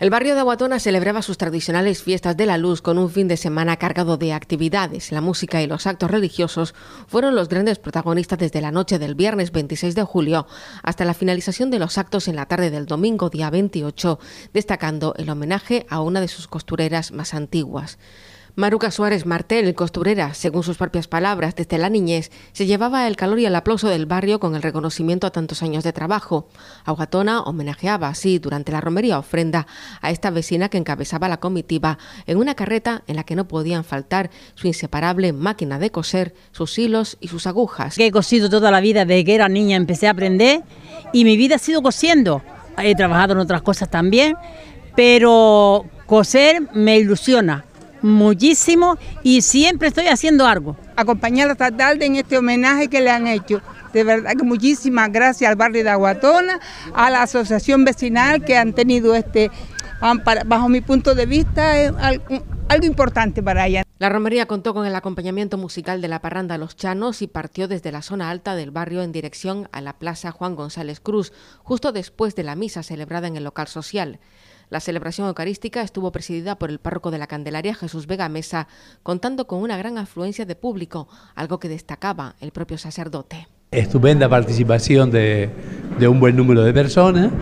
El barrio de Aguatona celebraba sus tradicionales fiestas de la luz con un fin de semana cargado de actividades. La música y los actos religiosos fueron los grandes protagonistas desde la noche del viernes 26 de julio hasta la finalización de los actos en la tarde del domingo día 28, destacando el homenaje a una de sus costureras más antiguas. Maruca Suárez Martel, costurera, según sus propias palabras, desde la niñez, se llevaba el calor y el aplauso del barrio con el reconocimiento a tantos años de trabajo. Aguatona homenajeaba así durante la romería ofrenda a esta vecina que encabezaba la comitiva en una carreta en la que no podían faltar su inseparable máquina de coser, sus hilos y sus agujas. He cosido toda la vida desde que era niña, empecé a aprender y mi vida ha sido cosiendo. He trabajado en otras cosas también, pero coser me ilusiona muchísimo y siempre estoy haciendo algo. Acompañar esta tarde en este homenaje que le han hecho. De verdad que muchísimas gracias al barrio de Aguatona, a la asociación vecinal que han tenido este, bajo mi punto de vista, algo importante para ella. La romería contó con el acompañamiento musical de la parranda Los Chanos y partió desde la zona alta del barrio en dirección a la plaza Juan González Cruz, justo después de la misa celebrada en el local social. La celebración eucarística estuvo presidida por el párroco de la Candelaria, Jesús Vega Mesa, contando con una gran afluencia de público, algo que destacaba el propio sacerdote. Estupenda participación de, un buen número de personas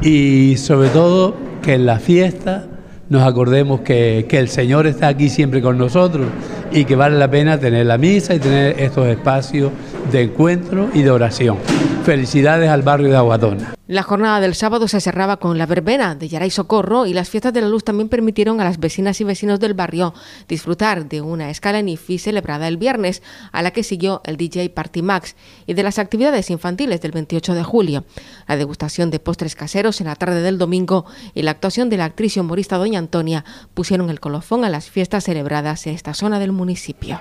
y sobre todo que en la fiesta nos acordemos que, que, el Señor está aquí siempre con nosotros y que vale la pena tener la misa y tener estos espacios de encuentro y de oración. Felicidades al barrio de Aguadona. La jornada del sábado se cerraba con la verbena de Yaray Socorro y las fiestas de la luz también permitieron a las vecinas y vecinos del barrio disfrutar de una escala en IFI celebrada el viernes, a la que siguió el DJ Party Max y de las actividades infantiles del 28 de julio, la degustación de postres caseros en la tarde del domingo y la actuación de la actriz y humorista Doña Antonia pusieron el colofón a las fiestas celebradas en esta zona del municipio.